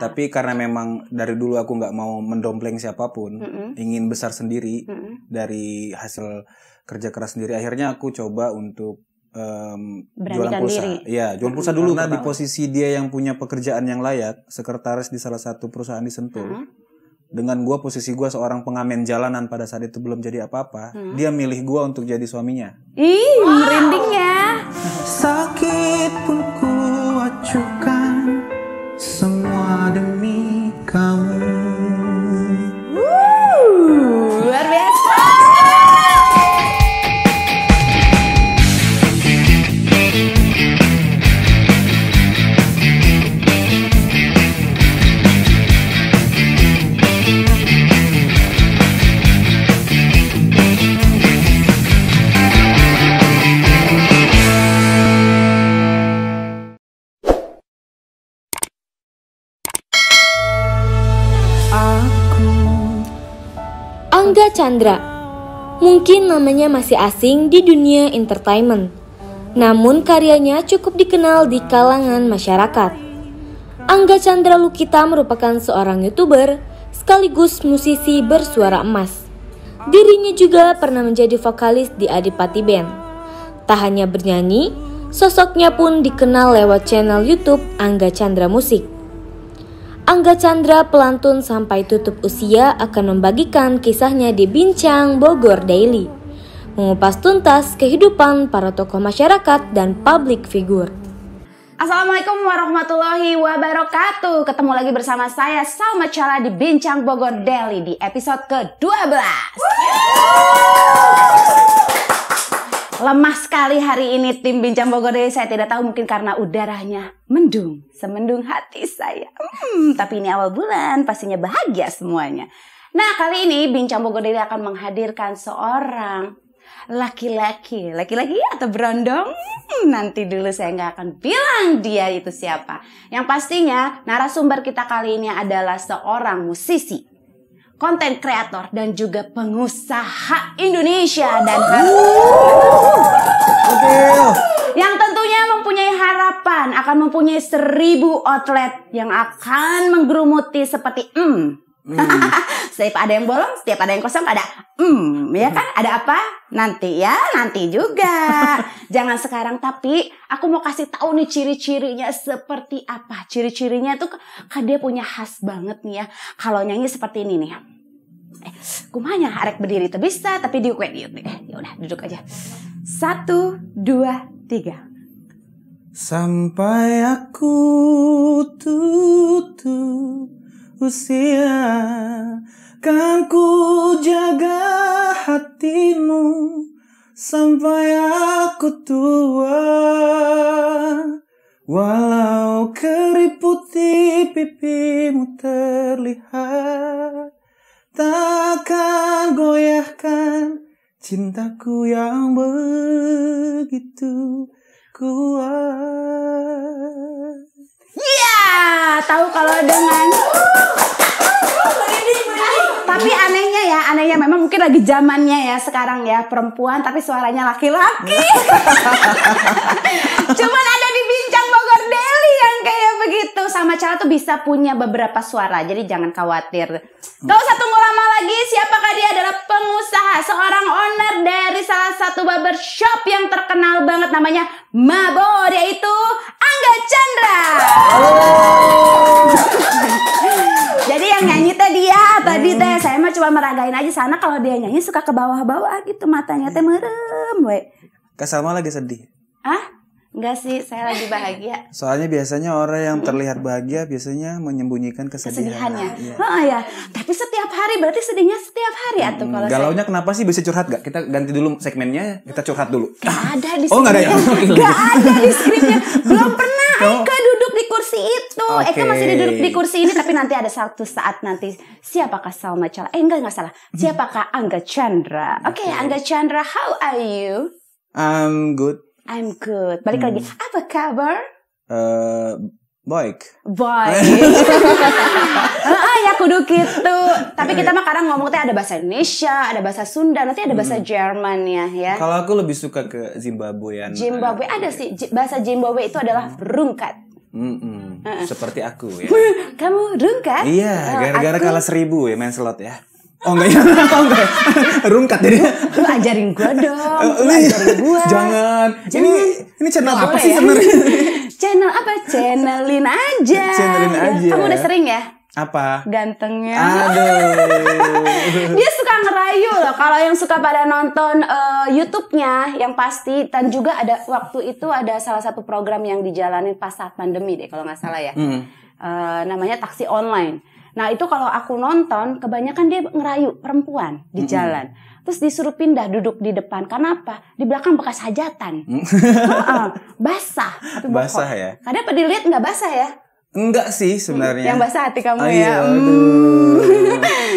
Tapi karena memang dari dulu aku nggak mau mendompleng siapapun, mm -hmm. ingin besar sendiri mm -hmm. dari hasil kerja keras sendiri. Akhirnya aku coba untuk um, jualan pulsa. Ya jualan pulsa dulu karena di posisi dia yang punya pekerjaan yang layak, sekretaris di salah satu perusahaan di Sentul. Mm -hmm. Dengan gue posisi gue seorang pengamen jalanan pada saat itu belum jadi apa-apa, -hmm. dia milih gue untuk jadi suaminya. Ih, wow. merinding ya. Sakit. Mungkin namanya masih asing di dunia entertainment, namun karyanya cukup dikenal di kalangan masyarakat. Angga Chandra Lukita merupakan seorang YouTuber sekaligus musisi bersuara emas. Dirinya juga pernah menjadi vokalis di Adipati Band. Tak hanya bernyanyi, sosoknya pun dikenal lewat channel YouTube Angga Chandra Musik. Angga Chandra pelantun sampai tutup usia akan membagikan kisahnya di Bincang Bogor Daily. Mengupas tuntas kehidupan para tokoh masyarakat dan publik figur. Assalamualaikum warahmatullahi wabarakatuh. Ketemu lagi bersama saya Salma Chala di Bincang Bogor Daily di episode ke-12. Lemah sekali hari ini tim Bincang Bogor deh. Saya tidak tahu mungkin karena udaranya mendung. Semendung hati saya. Hmm, tapi ini awal bulan pastinya bahagia semuanya. Nah kali ini Bincang Bogor Daily akan menghadirkan seorang laki-laki. Laki-laki atau berondong? Hmm, nanti dulu saya nggak akan bilang dia itu siapa. Yang pastinya narasumber kita kali ini adalah seorang musisi konten kreator dan juga pengusaha Indonesia dan yang tentunya mempunyai harapan akan mempunyai seribu outlet yang akan menggerumuti seperti mm, Hmm. setiap ada yang bolong, setiap ada yang kosong ada hmm, ya kan? Hmm. Ada apa? Nanti ya, nanti juga. Jangan sekarang tapi aku mau kasih tahu nih ciri-cirinya seperti apa. Ciri-cirinya tuh kan dia punya khas banget nih ya. Kalau nyanyi seperti ini nih. Eh, kumanya arek berdiri tuh bisa, tapi di kue diuk Eh, ya udah duduk aja. Satu, dua, tiga. Sampai aku tutup usia Kan ku jaga hatimu Sampai aku tua Walau keriputi pipimu terlihat Takkan goyahkan cintaku yang begitu kuat Iya, tahu kalau dengan tapi anehnya ya, anehnya memang mungkin lagi zamannya ya sekarang ya perempuan tapi suaranya laki-laki. Cuman ada sama cara tuh bisa punya beberapa suara. Jadi jangan khawatir. Gak hmm. usah tunggu lama lagi. Siapakah dia adalah pengusaha, seorang owner dari salah satu barbershop yang terkenal banget namanya Mabo. Dia itu Angga Chandra. Jadi yang nyanyi tadi ya, tadi teh saya mah cuma meragain aja sana kalau dia nyanyi suka ke bawah-bawah gitu matanya teh merem we. lagi sedih. Ah? Enggak sih, saya lagi bahagia. Soalnya biasanya orang yang terlihat bahagia biasanya menyembunyikan kesedihan. kesedihannya. Iya. Oh ya, tapi setiap hari berarti sedihnya setiap hari atau hmm, kalau Galaunya saya... kenapa sih bisa curhat gak? Kita ganti dulu segmennya, kita curhat dulu. Gak ah. ada di Oh, gak ada ya. gak ada di skripnya. Belum pernah oh. Eka duduk di kursi itu. Okay. Eh, Eka masih duduk di kursi ini tapi nanti ada satu saat nanti siapakah Salma Chala? Eh enggak enggak salah. Siapakah Angga Chandra? Oke, okay, okay. Angga Chandra, how are you? I'm good. I'm good. Balik hmm. lagi, apa kabar? Uh, baik. Baik. ah, ya kudu gitu. Tapi kita mah kadang ngomong teh ada bahasa Indonesia, ada bahasa Sunda, nanti ada bahasa hmm. Jerman ya, ya. Kalau aku lebih suka ke Zimbabwean. Zimbabwe ada, ada sih bahasa Zimbabwe itu adalah hmm. rungkat. Mm -mm. Uh -uh. Seperti aku ya. Kamu rungkat? Iya, ah, gara-gara aku... kalah seribu ya main slot ya. Oh enggak ya, oh, enggak. Rungkat jadi. Lu ajarin gue dong. Oh, Lu ajarin gua. Jangan. Jangan. Ini ini channel apa sih sebenarnya? channel apa? Channelin aja. Channelin ya, aja. kamu udah sering ya? Apa? Gantengnya. Aduh. Dia suka ngerayu loh. Kalau yang suka pada nonton uh, YouTube-nya yang pasti dan juga ada waktu itu ada salah satu program yang dijalanin pas saat pandemi deh kalau nggak salah ya. Hmm. Uh, namanya taksi online. Nah itu kalau aku nonton kebanyakan dia ngerayu perempuan di jalan. Mm-hmm. Terus disuruh pindah duduk di depan. Kenapa? Di belakang bekas hajatan. Mm. basah. basah ya. Kadang apa dilihat nggak basah ya? Enggak sih sebenarnya. Yang basah hati kamu Ayo, ah, ya.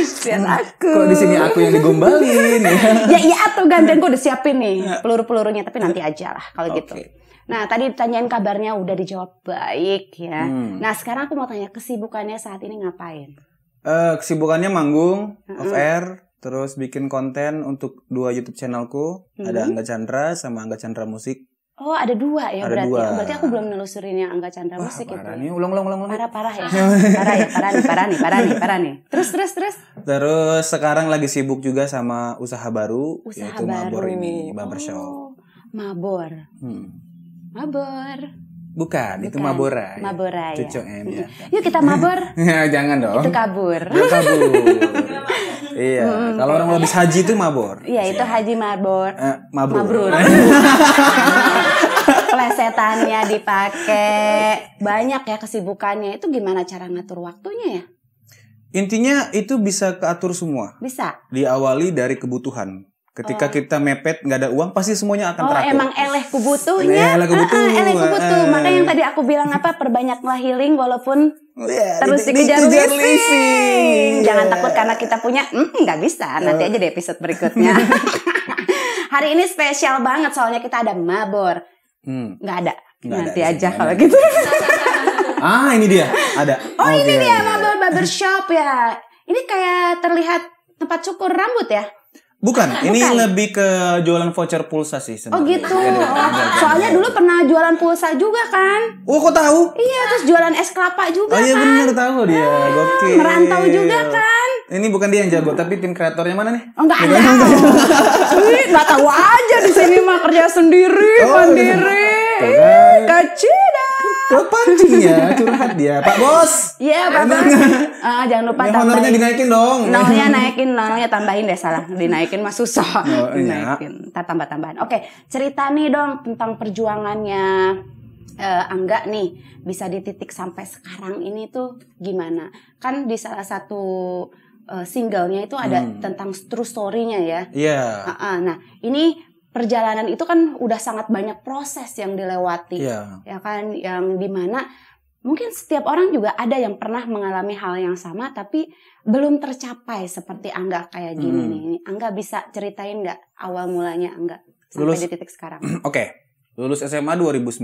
Siap hmm. Lihat hmm, aku. Kok di sini aku yang digombalin ya? ya iya tuh gandeng udah siapin nih ya. peluru-pelurunya tapi nanti aja lah kalau okay. gitu. Nah, tadi ditanyain kabarnya udah dijawab baik ya. Hmm. Nah, sekarang aku mau tanya kesibukannya saat ini ngapain? Uh, kesibukannya manggung, uh-uh. off air, terus bikin konten untuk dua YouTube channelku. hmm Ada Angga Chandra sama Angga Chandra Musik. Oh, ada dua ya ada berarti. Ya? Dua. Berarti aku belum nelusurin yang Angga Chandra Wah, Musik parah itu. Ya? Nih. Ulang, ulang, ulang, ulang. Parah, parah ya. parah ya, parah nih, parah nih, parah nih, parah nih. Terus, terus, terus. Terus sekarang lagi sibuk juga sama usaha baru usaha yaitu baru. Mabor ini, barbershop. Oh, mabor. Hmm. Mabor. Bukan, Bukan, itu Mabora. Ya. Mabora ya. Cucu ya. ya. Yuk kita mabor. Ya, jangan dong. Itu kabur. Itu ya, kabur. iya. Hmm. Kalau orang habis haji itu mabor. Iya, itu haji mabor. Eh, mabur. Mabrur. Plesetannya dipakai. Banyak ya kesibukannya. Itu gimana cara ngatur waktunya ya? Intinya itu bisa keatur semua. Bisa. Diawali dari kebutuhan. Ketika oh. kita mepet nggak ada uang pasti semuanya akan oh, teratur. emang eleh kubutuhnya. Ah, eleh kubutuh. Ah, eleh kubutuh. Maka yang tadi aku bilang apa perbanyaklah healing walaupun yeah, oh, iya, terus dikejar, leasing. Jangan yeah. takut karena kita punya hmm, nggak bisa. Iya. Nanti aja di episode berikutnya. Hari ini spesial banget soalnya kita ada mabor. Hmm. Nggak ada. Gak Nanti ada, aja kalau gitu. ah ini dia ada. Oh okay. Oh, ini iya, dia mabor barbershop ya. Ini kayak terlihat tempat cukur rambut ya. Bukan, ini Bukan. lebih ke jualan voucher pulsa sih oh, sebenarnya. Oh gitu. Soalnya dulu pernah jualan pulsa juga kan? Oh, kok tahu? Iya, terus jualan es kelapa juga. Oh iya kan? benar tahu dia. Ah, Gokil. Merantau juga kan? Ini bukan dia yang jago, tapi tim kreatornya mana nih? Oh, enggak ada. enggak tahu aja di sini mah kerja sendiri, oh, iya. mandiri. Ih, kacil. Lo pancing ya, curhat dia. Pak Bos. Iya, Pak Bos. Uh, jangan lupa ya, honornya dinaikin dong. Nolnya naikin, nolnya tambahin deh salah. Dinaikin mah susah. Oh, iya. dinaikin. Iya. tambah-tambahan. Oke, cerita nih dong tentang perjuangannya uh, Angga nih bisa di titik sampai sekarang ini tuh gimana? Kan di salah satu uh, singlenya itu ada hmm. tentang true story-nya ya. Iya. Yeah. Uh ah. -uh. Nah, ini perjalanan itu kan udah sangat banyak proses yang dilewati, yeah. ya kan, yang dimana mungkin setiap orang juga ada yang pernah mengalami hal yang sama tapi belum tercapai seperti Angga kayak gini hmm. nih. Angga bisa ceritain nggak awal mulanya Angga sampai lulus, di titik sekarang? Oke, okay. lulus SMA 2009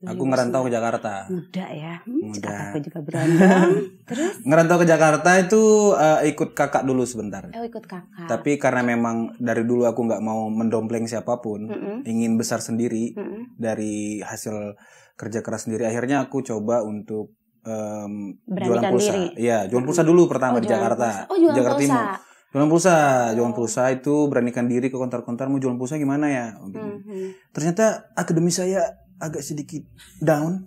Aku ngerantau ke Jakarta. Muda ya. Hmm, Muda. Aku juga berantem. Terus? Ngerantau ke Jakarta itu uh, ikut kakak dulu sebentar. Oh ikut kakak. Tapi karena memang dari dulu aku nggak mau mendompleng siapapun, mm hmm ingin besar sendiri mm hmm dari hasil kerja keras sendiri. Akhirnya aku coba untuk um, jualan pulsa. Iya jualan pulsa dulu pertama oh, di Jakarta. Pulsa. Oh jualan Jakarta pulsa. Timur. Jualan pulsa, oh. jualan pulsa itu beranikan diri ke kontor-kontor mau jualan pulsa gimana ya? Mm -hmm. Ternyata akademi saya agak sedikit down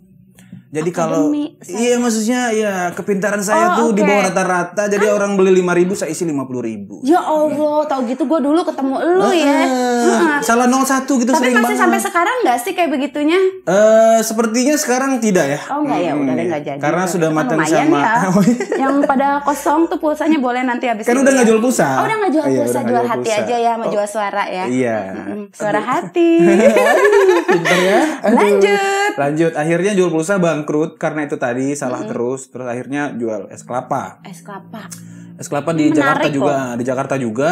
jadi kalau iya maksudnya ya kepintaran saya oh, tuh okay. di bawah oh, rata-rata. Jadi kan? orang beli lima ribu saya isi lima puluh ribu. Ya Allah, tau gitu gue dulu ketemu lu uh, ya. Uh, salah satu gitu Tapi sering masih sampai sekarang nggak sih kayak begitunya? Eh, uh, sepertinya sekarang tidak ya. Oh enggak hmm, ya, udah enggak jadi. Karena sudah kan matang sama ya. Oh, iya. yang pada kosong tuh pulsanya boleh nanti habis. Kan udah ya. nggak jual pulsa. Oh, udah nggak jual iya, pulsa, jual hati aja ya, mau oh. jual suara ya. Iya. Suara hati. Ya. Lanjut. Lanjut, akhirnya jual pulsa Bang bangkrut karena itu tadi salah mm -hmm. terus terus akhirnya jual es kelapa. Es kelapa. Es kelapa di di Jakarta kok. juga, di Jakarta juga.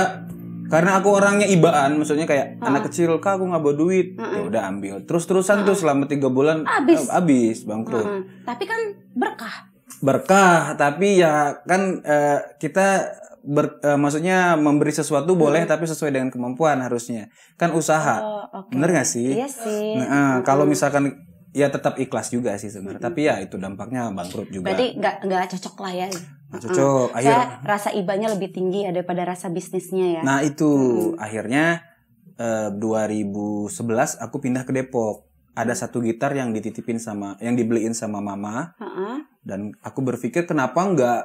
Karena aku orangnya ibaan, maksudnya kayak ha. Oh. anak kecil kak aku nggak bawa duit, mm -hmm. ya udah ambil. Terus terusan ha. tuh selama tiga bulan abis, eh, abis bangkrut. Mm -hmm. Tapi kan berkah. Berkah, tapi ya kan uh, kita ber, uh, maksudnya memberi sesuatu boleh tapi sesuai dengan kemampuan harusnya kan usaha oh, okay. bener gak sih, iya sih. Nah, hmm. kalau misalkan ya tetap ikhlas juga sih sebenarnya. Mm -hmm. Tapi ya itu dampaknya bangkrut juga. Berarti nggak nggak cocok lah ya. Nggak cocok. Akhir. Saya rasa ibanya lebih tinggi ya daripada rasa bisnisnya ya. Nah itu mm. akhirnya eh, 2011 aku pindah ke Depok. Ada satu gitar yang dititipin sama, yang dibeliin sama mama. Uh -uh. Dan aku berpikir kenapa nggak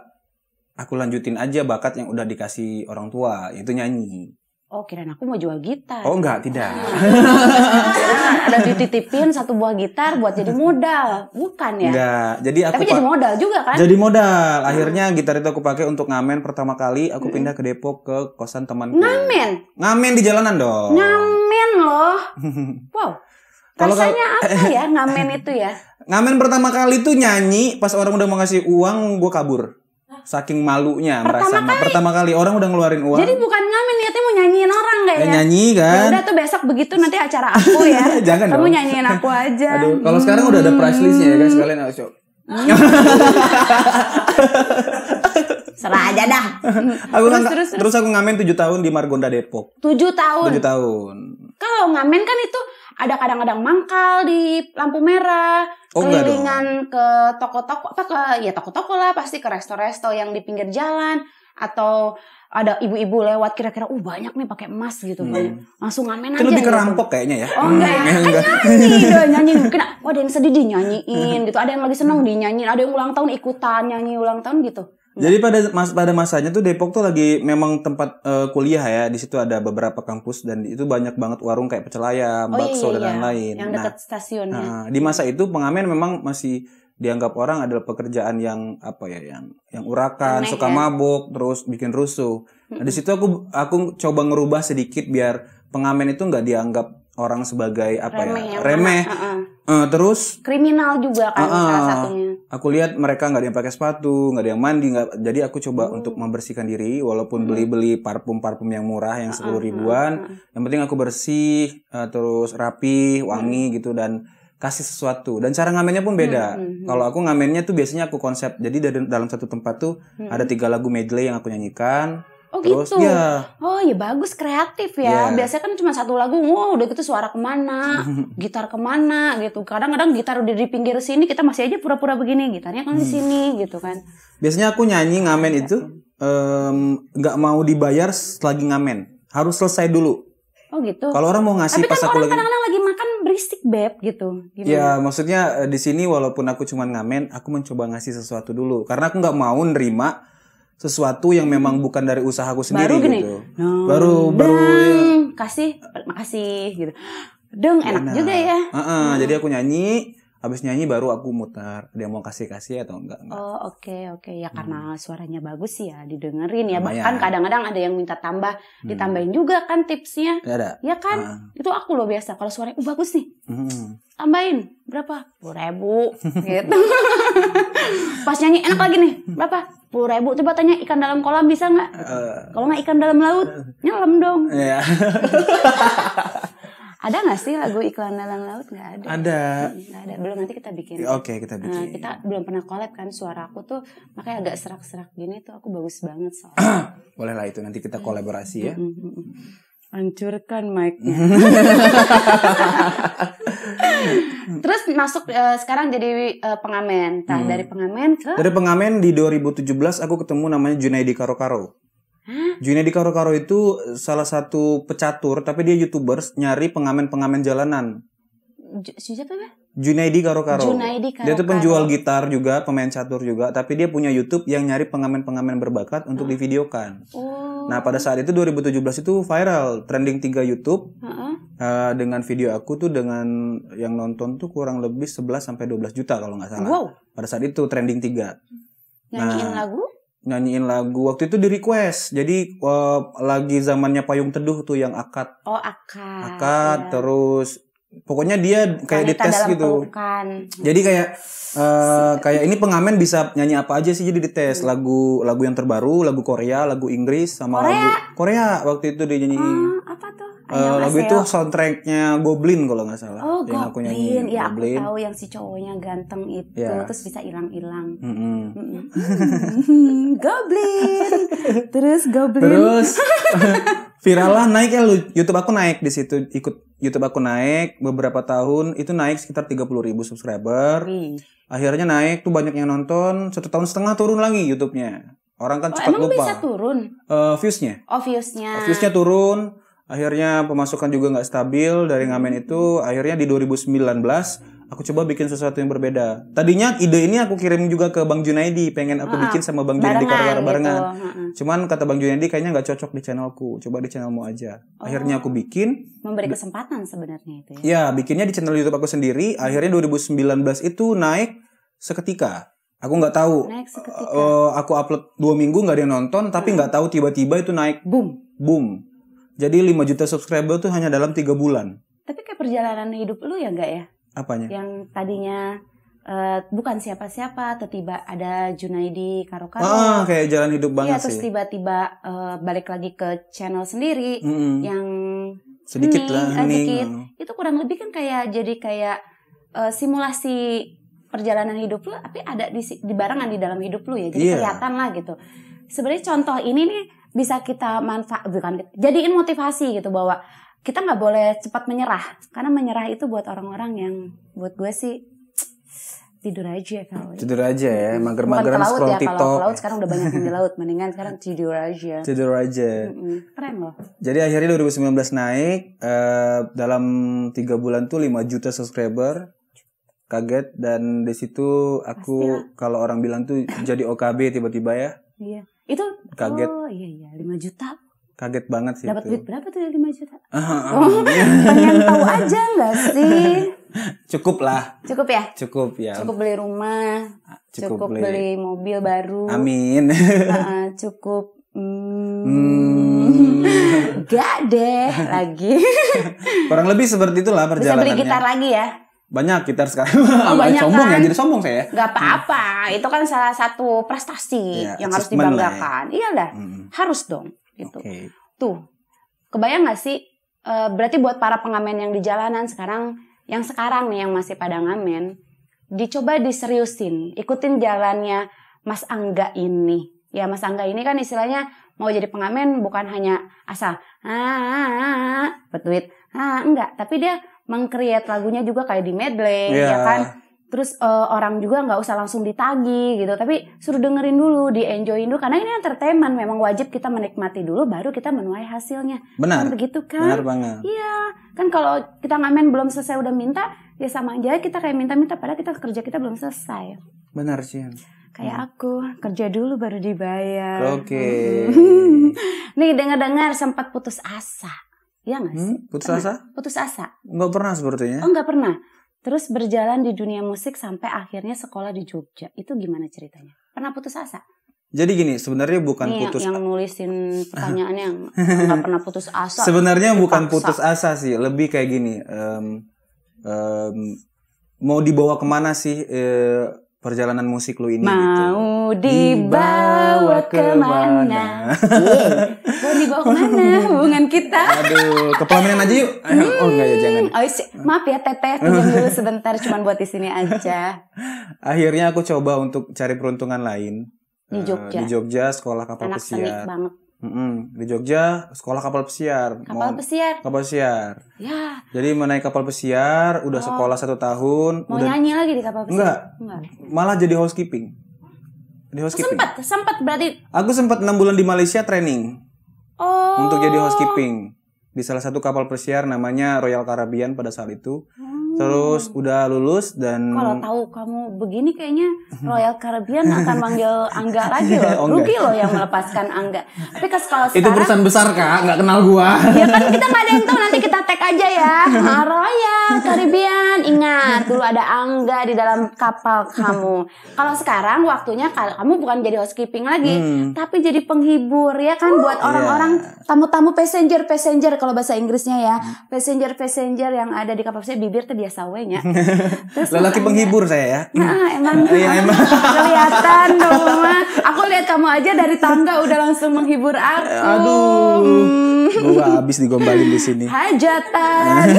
aku lanjutin aja bakat yang udah dikasih orang tua, itu nyanyi. Oh kirain aku mau jual gitar. Oh enggak, tidak. ada dititipin satu buah gitar buat jadi modal, bukan ya? Enggak, jadi aku. Tapi jadi modal juga kan? Jadi modal. Akhirnya gitar itu aku pakai untuk ngamen pertama kali. Aku pindah ke Depok ke kosan temanku. Ngamen? Ngamen di jalanan dong. Ngamen loh. Wow. Kalo rasanya apa ya ngamen itu ya? Ngamen pertama kali tuh nyanyi pas orang udah mau ngasih uang gue kabur saking malunya pertama kali, pertama kali orang udah ngeluarin uang. Jadi bukan ngamen niatnya mau nyanyiin orang kayak ya, ya. Nyanyi ya kan. Ya udah tuh besok begitu nanti acara aku ya. Jangan Kamu dong. nyanyiin aku aja. Aduh, kalau hmm. sekarang udah ada price listnya ya guys, kalian harus coba. Hmm. Serah aja dah. aku kan terus, terus, terus aku ngamen 7 tahun di Margonda Depok. 7 tahun. 7 tahun. Kalau ngamen kan itu ada kadang-kadang mangkal di lampu merah, oh, kelilingan ke toko-toko apa ke ya toko-toko lah pasti ke resto-resto yang di pinggir jalan atau ada ibu-ibu lewat kira-kira uh banyak nih pakai emas gitu hmm. langsung ngamen kan aja lebih kerampok gitu. kayaknya ya oh enggak, hmm, enggak. Kan nyanyi udah nyanyi mungkin ada yang sedih dinyanyiin gitu ada yang lagi seneng dinyanyiin ada yang ulang tahun ikutan nyanyi ulang tahun gitu jadi pada mas pada masanya tuh Depok tuh lagi memang tempat uh, kuliah ya. Di situ ada beberapa kampus dan itu banyak banget warung kayak pecel ayam, oh, iya, bakso iya, dan iya. lain-lain. Yang dekat nah, stasiun ya. di masa itu pengamen memang masih dianggap orang adalah pekerjaan yang apa ya yang yang urakan, Aneh, suka ya? mabuk, terus bikin rusuh. Nah, di situ aku aku coba ngerubah sedikit biar pengamen itu nggak dianggap orang sebagai apa remeh ya, remeh uh -uh. Uh, terus kriminal juga kan uh -uh. salah satunya aku lihat mereka nggak ada yang pakai sepatu nggak ada yang mandi nggak jadi aku coba hmm. untuk membersihkan diri walaupun hmm. beli beli parfum parfum yang murah yang sepuluh hmm, ribuan uh -uh. yang penting aku bersih uh, terus rapi wangi gitu dan kasih sesuatu dan cara ngamennya pun beda. uh -huh. Kalau aku ngamennya tuh biasanya aku konsep. Jadi dalam satu tempat tuh -huh. ada tiga lagu medley yang aku nyanyikan. Oh Terus, gitu. Ya. Oh ya bagus kreatif ya. Yeah. Biasanya kan cuma satu lagu, Oh, wow, udah gitu suara kemana, gitar kemana gitu. Kadang-kadang gitar udah di pinggir sini kita masih aja pura-pura begini, gitarnya kan hmm. di sini gitu kan. Biasanya aku nyanyi ngamen itu nggak um, mau dibayar lagi ngamen, harus selesai dulu. Oh gitu. Kalau orang mau ngasih Tapi kan pas kan aku orang kadang-kadang lagi makan beristik beb gitu. Gimana? Ya maksudnya eh, di sini walaupun aku cuma ngamen, aku mencoba ngasih sesuatu dulu karena aku nggak mau nerima sesuatu yang memang bukan dari usahaku sendiri baru gini, gitu. No, baru deng, baru ya. kasih makasih gitu. Deng enak enak juga ya. Uh -uh, hmm. jadi aku nyanyi Habis nyanyi baru aku mutar dia mau kasih kasih atau enggak, enggak. Oh oke okay, oke okay. ya hmm. karena hmm. suaranya bagus sih ya didengerin ya bahkan kadang-kadang ada yang minta tambah hmm. ditambahin juga kan tipsnya ya, ada. ya kan uh. itu aku loh biasa kalau suaranya oh, bagus nih hmm. tambahin berapa puluh gitu pas nyanyi enak lagi nih berapa sepuluh ribu coba tanya ikan dalam kolam bisa nggak uh, kalau nggak ikan dalam laut eh. nyelam dong yeah. ada nggak sih lagu iklan dalam laut nggak ada ada hmm, nggak ada belum nanti kita bikin ya, oke okay, kita nah, bikin nah, kita belum pernah collab kan suara aku tuh makanya agak serak-serak gini tuh aku bagus banget soalnya boleh lah itu nanti kita kolaborasi ya hancurkan mic Terus masuk uh, sekarang jadi uh, pengamen. Nah, hmm. dari pengamen ke Dari pengamen di 2017 aku ketemu namanya Junaidi Karo Karo Junaidi Karo Karo itu eh, salah satu pecatur, tapi dia YouTubers nyari pengamen-pengamen jalanan. Siapa ya? Junaidi karo Karo Junaidi Karo-Karo. Dia tuh penjual gitar juga, pemain catur juga, tapi dia punya YouTube yang nyari pengamen-pengamen berbakat untuk oh. divideokan. Oh. Nah pada saat itu 2017 itu viral trending tiga YouTube uh -uh. Uh, dengan video aku tuh dengan yang nonton tuh kurang lebih 11 sampai 12 juta kalau nggak salah. Wow. Pada saat itu trending 3. Nyanyiin nah, lagu? Nyanyiin lagu waktu itu di request. Jadi uh, lagi zamannya payung teduh tuh yang akad. Oh akad. Akad ya. terus pokoknya dia kayak dites gitu. Pelukan. Jadi kayak uh, kayak ini pengamen bisa nyanyi apa aja sih jadi dites hmm. lagu lagu yang terbaru, lagu Korea, lagu Inggris sama Korea. lagu Korea waktu itu dia nyanyi. Uh, apa tuh? uh, lagu itu soundtracknya Goblin kalau nggak salah. Oh, yang Goblin. Ya, aku nyanyi, ya Goblin. aku tahu yang si cowoknya ganteng itu yeah. terus bisa hilang-hilang. Mm -hmm. mm -hmm. Goblin. terus Goblin. Terus viral lah naik ya YouTube aku naik di situ ikut YouTube aku naik beberapa tahun itu naik sekitar 30 ribu subscriber. Hmm. Akhirnya naik tuh banyak yang nonton satu tahun setengah turun lagi YouTube-nya. Orang kan oh, cepat lupa. Emang bisa turun? Uh, viewsnya. Oh viewsnya. Uh, viewsnya turun akhirnya pemasukan juga nggak stabil dari ngamen itu akhirnya di 2019 aku coba bikin sesuatu yang berbeda tadinya ide ini aku kirim juga ke Bang Junaidi pengen aku ah, bikin sama Bang Junaidi karya barengan gitu. cuman kata Bang Junaidi kayaknya nggak cocok di channelku coba di channelmu aja akhirnya oh. aku bikin memberi kesempatan sebenarnya itu ya ya bikinnya di channel YouTube aku sendiri akhirnya 2019 itu naik seketika aku nggak tahu naik seketika. Uh, aku upload dua minggu nggak ada yang nonton tapi nggak hmm. tahu tiba-tiba itu naik boom boom jadi 5 juta subscriber tuh hanya dalam 3 bulan. Tapi kayak perjalanan hidup lu ya enggak ya? Apanya? Yang tadinya uh, bukan siapa-siapa, tiba-tiba ada Junaidi Karo-Karo. Ah, ah kayak jalan hidup banget iya, sih. terus tiba-tiba uh, balik lagi ke channel sendiri mm -hmm. yang sedikit hening, lah, eh, hening. sedikit. Itu kurang lebih kan kayak jadi kayak uh, simulasi perjalanan hidup lu tapi ada di, di barengan di dalam hidup lu ya. Jadi yeah. kelihatan lah gitu. Sebenarnya contoh ini nih bisa kita manfaat bukan jadiin motivasi gitu bahwa kita nggak boleh cepat menyerah karena menyerah itu buat orang-orang yang buat gue sih tidur aja kalau gitu. tidur aja ya mager-mageran ya, scroll ya, TikTok kalau ke laut sekarang udah banyak yang di laut mendingan sekarang tidur aja tidur aja mm-hmm. keren loh jadi akhirnya 2019 naik uh, dalam tiga bulan tuh 5 juta subscriber kaget dan di situ aku kalau orang bilang tuh jadi OKB tiba-tiba ya iya itu kaget. Oh iya iya 5 juta. Kaget banget sih. Dapat duit berapa tuh 5 juta? Ah, ah, ah. oh, pengen tahu aja nggak sih? Cukup lah. Cukup ya? Cukup ya. Cukup beli rumah. Cukup, cukup beli. beli mobil baru. Amin. uh, cukup hmm, hmm. Gak deh lagi. Kurang lebih seperti itulah perjalanannya. Bisa beli gitar lagi ya? banyak kita sekarang oh, banyak sombong ya kan? jadi sombong saya nggak apa-apa hmm. itu kan salah satu prestasi ya, yang harus ya. dibanggakan ya. iyalah hmm. harus dong itu okay. tuh kebayang nggak sih eh, berarti buat para pengamen yang di jalanan sekarang yang sekarang nih yang masih pada ngamen dicoba diseriusin ikutin jalannya Mas Angga ini ya Mas Angga ini kan istilahnya mau jadi pengamen bukan hanya asal ah, ah, ah, ah ah enggak tapi dia mengcreate lagunya juga kayak di medley yeah. ya iya. kan terus uh, orang juga nggak usah langsung ditagi gitu tapi suruh dengerin dulu di enjoyin dulu karena ini entertainment memang wajib kita menikmati dulu baru kita menuai hasilnya benar kan begitu kan benar banget iya kan kalau kita ngamen belum selesai udah minta ya sama aja kita kayak minta-minta padahal kita kerja kita belum selesai benar sih kayak hmm. aku kerja dulu baru dibayar oke okay. nih dengar-dengar sempat putus asa Iya gak hmm? sih? Hmm, putus asa? Putus asa. Nggak pernah sepertinya. Oh nggak pernah. Terus berjalan di dunia musik sampai akhirnya sekolah di Jogja. Itu gimana ceritanya? Pernah putus asa? Jadi gini, sebenarnya bukan Ini putus asa. yang nulisin pertanyaan yang nggak pernah putus asa. Sebenarnya bukan putus asa sih, lebih kayak gini. Um, um, mau dibawa kemana sih uh, perjalanan musik lu ini? Gitu? Mau gitu. dibawa, kemana? Iya. dibawa kemana hubungan kita? Aduh, ke pelaminan aja yuk. Hmm. Oh enggak ya jangan. Oh, maaf ya Teteh, pinjam dulu sebentar cuman buat di sini aja. Akhirnya aku coba untuk cari peruntungan lain. Di eh, Jogja. Uh, di Jogja sekolah kapal Anak pesiar. banget. Mm hmm Di Jogja sekolah kapal pesiar. Kapal Mau, pesiar. Kapal pesiar. Ya. Jadi menaik kapal pesiar, udah oh. sekolah satu tahun. Mau udah... nyanyi lagi di kapal pesiar? Enggak. Enggak. Malah jadi housekeeping. Di oh, housekeeping. Sempat, sempat berarti. Aku sempat enam bulan di Malaysia training untuk jadi housekeeping di salah satu kapal pesiar namanya Royal Caribbean pada saat itu. Hmm. Terus udah lulus dan kalau tahu kamu begini kayaknya Royal Caribbean akan manggil Angga lagi loh. oh, Rugi loh yang melepaskan Angga. Tapi kalau sekarang itu perusahaan besar kak, nggak kenal gua. ya kan kita nggak ada yang tahu nanti tag aja ya. Maroya Caribbean. Ingat, dulu ada Angga di dalam kapal kamu. Kalau sekarang waktunya kamu bukan jadi housekeeping lagi, hmm. tapi jadi penghibur ya kan buat orang-orang iya. tamu-tamu passenger passenger kalau bahasa Inggrisnya ya. Passenger passenger yang ada di kapal saya bibir tuh biasa wenya. lelaki penghibur saya ya. Nah, hmm. emang. Iya, emang. Kelihatan dong, Aku lihat kamu aja dari tangga udah langsung menghibur aku. Aduh. Hmm. Gua habis digombalin di sini. Hajar hujatan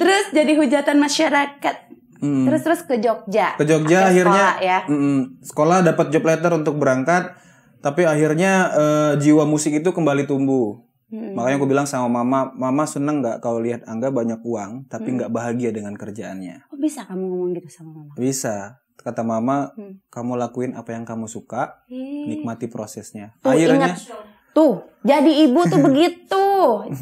terus jadi hujatan masyarakat mm. terus terus ke Jogja ke Jogja Akhir akhirnya sekolah, ya. mm, sekolah dapat job letter untuk berangkat tapi akhirnya uh, jiwa musik itu kembali tumbuh Hmm. Makanya aku bilang sama mama, mama seneng nggak kalau lihat Angga banyak uang tapi hmm. nggak bahagia dengan kerjaannya. Oh bisa kamu ngomong gitu sama mama? Bisa. Kata mama, hmm. kamu lakuin apa yang kamu suka, hmm. nikmati prosesnya. Tuh, akhirnya Tuh, jadi ibu tuh begitu.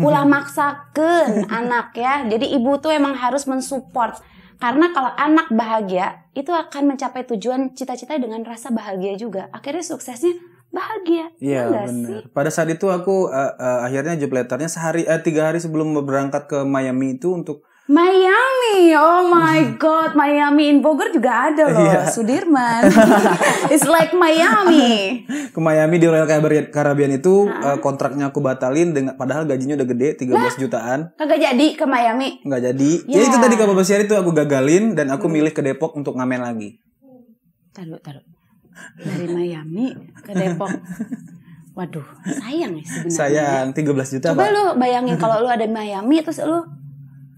Ulah maksakan anak ya. Jadi ibu tuh emang harus mensupport. Karena kalau anak bahagia, itu akan mencapai tujuan cita-cita dengan rasa bahagia juga. Akhirnya suksesnya bahagia. Iya ya benar. Pada saat itu aku uh, uh, akhirnya job sehari uh, tiga hari sebelum berangkat ke Miami itu untuk Miami, oh my hmm. god, Miami in Bogor juga ada loh, yeah. Sudirman. It's like Miami. Ke Miami di Royal Caribbean itu uh, kontraknya aku batalin dengan padahal gajinya udah gede 13 nah, jutaan. Kagak jadi ke Miami. Enggak jadi. Yeah. Jadi ya. itu tadi ke Bapak itu aku gagalin dan aku hmm. milih ke Depok untuk ngamen lagi. Taruh, taruh. Dari Miami ke Depok. Waduh, sayang ya sebenarnya. Sayang, 13 juta. Coba Pak. lu bayangin kalau lu ada di Miami terus lu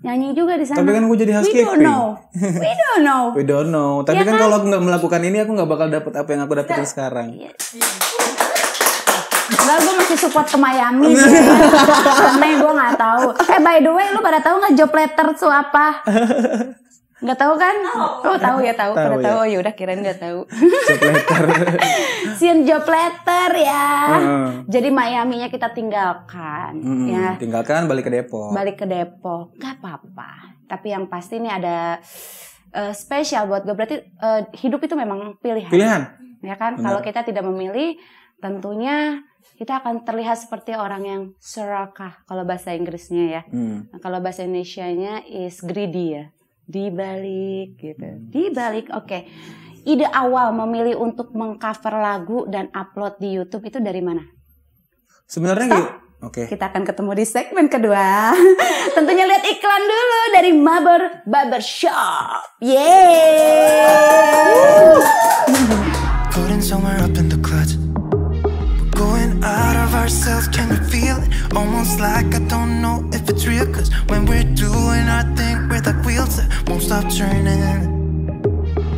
nyanyi juga di sana. Tapi kan gue jadi housekeeping. We don't know. We don't know. We don't know. Tapi ya kan, kan kalau aku nggak melakukan ini aku nggak bakal dapat apa yang aku dapetin sekarang. Ya. Enggak, gue masih support ke Miami ya. Karena gue nggak tahu. Eh by the way, lu pada tahu nggak job letter tuh apa? Nggak tahu kan? Oh, oh tahu ya tahu. Tahu ya. tahu. Oh, ya kirain nggak tahu. job Sian job ya. Hmm. Jadi Miami-nya kita tinggalkan hmm, ya. Tinggalkan balik ke Depok. Balik ke Depok. Gak apa-apa. Tapi yang pasti ini ada uh, spesial buat gue berarti uh, hidup itu memang pilihan. Pilihan. Ya kan? Kalau kita tidak memilih tentunya kita akan terlihat seperti orang yang serakah kalau bahasa Inggrisnya ya. Hmm. Nah, kalau bahasa indonesia nya is greedy ya di balik gitu. Hmm. Di balik, oke. Okay. Ide awal memilih untuk mengcover lagu dan upload di YouTube itu dari mana? Sebenarnya gitu. Oke. Kita akan ketemu di segmen kedua. Tentunya lihat iklan dulu dari Mabur Barbershop. Shop, yeah. Almost like I don't know if it's real Cause when we're doing our thing We're like wheels that won't stop turning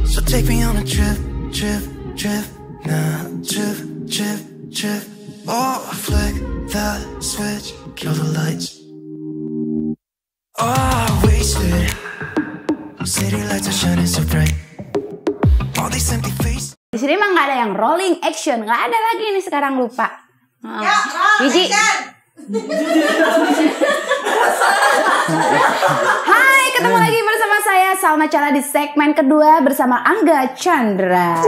So take me on a trip, trip, trip Nah, trip, trip, trip Or oh, flick the switch Kill the lights Oh, I wasted City lights are shining so bright All these empty faces di sini mah nggak ada yang rolling action, nggak ada lagi nih sekarang lupa. Hmm. Ya, Hai, ketemu lagi bersama saya Salma Cara di segmen kedua bersama Angga Chandra.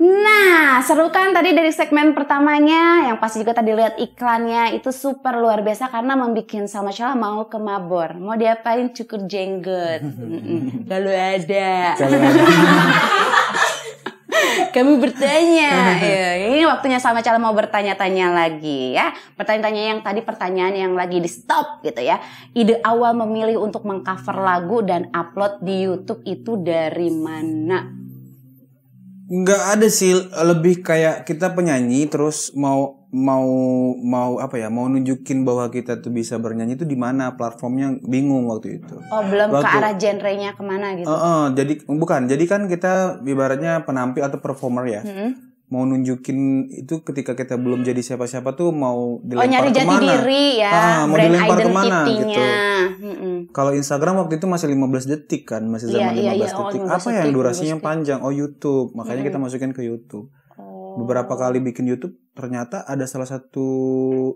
Nah, seru kan tadi dari segmen pertamanya yang pasti juga tadi lihat iklannya itu super luar biasa karena membuat sama Chala mau ke Mabor. Mau diapain cukur jenggot. Lalu ada. Kami bertanya. ya, ini waktunya sama cara mau bertanya-tanya lagi ya. Pertanyaan-tanya yang tadi pertanyaan yang lagi di stop gitu ya. Ide awal memilih untuk mengcover lagu dan upload di YouTube itu dari mana? Nggak ada sih, lebih kayak kita penyanyi terus mau mau mau apa ya mau nunjukin bahwa kita tuh bisa bernyanyi itu di mana platformnya bingung waktu itu oh belum waktu, ke arah genrenya kemana gitu uh, uh, jadi bukan jadi kan kita ibaratnya penampil atau performer ya -hmm. mau nunjukin itu ketika kita belum jadi siapa-siapa tuh mau dilempar oh, nyari kemana jati diri ya ah, mau Brand dilempar kemana gitu -hmm. kalau Instagram waktu itu masih 15 detik kan masih iya, zaman yeah, 15 yeah, yeah. detik oh, 15 apa yang durasinya panjang oh YouTube makanya -hmm. kita masukin ke YouTube beberapa kali bikin YouTube ternyata ada salah satu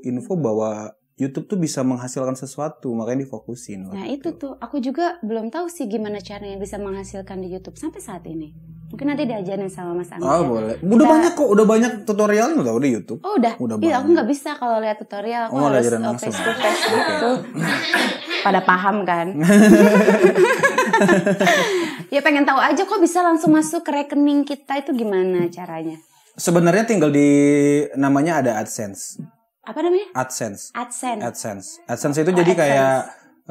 info bahwa YouTube tuh bisa menghasilkan sesuatu makanya difokusin. Nah itu. tuh aku juga belum tahu sih gimana caranya bisa menghasilkan di YouTube sampai saat ini. Mungkin nanti diajarin sama Mas Angga. Oh boleh. Udah Kita... banyak kok, udah banyak tutorialnya udah di YouTube. Oh udah. Udah Iya aku nggak bisa kalau lihat tutorial aku oh, harus oh, langsung. face to face gitu. Pada paham kan? ya pengen tahu aja kok bisa langsung masuk ke rekening kita itu gimana caranya? Sebenarnya tinggal di namanya ada AdSense. Apa namanya? AdSense. AdSense. AdSense. AdSense itu oh, jadi AdSense. kayak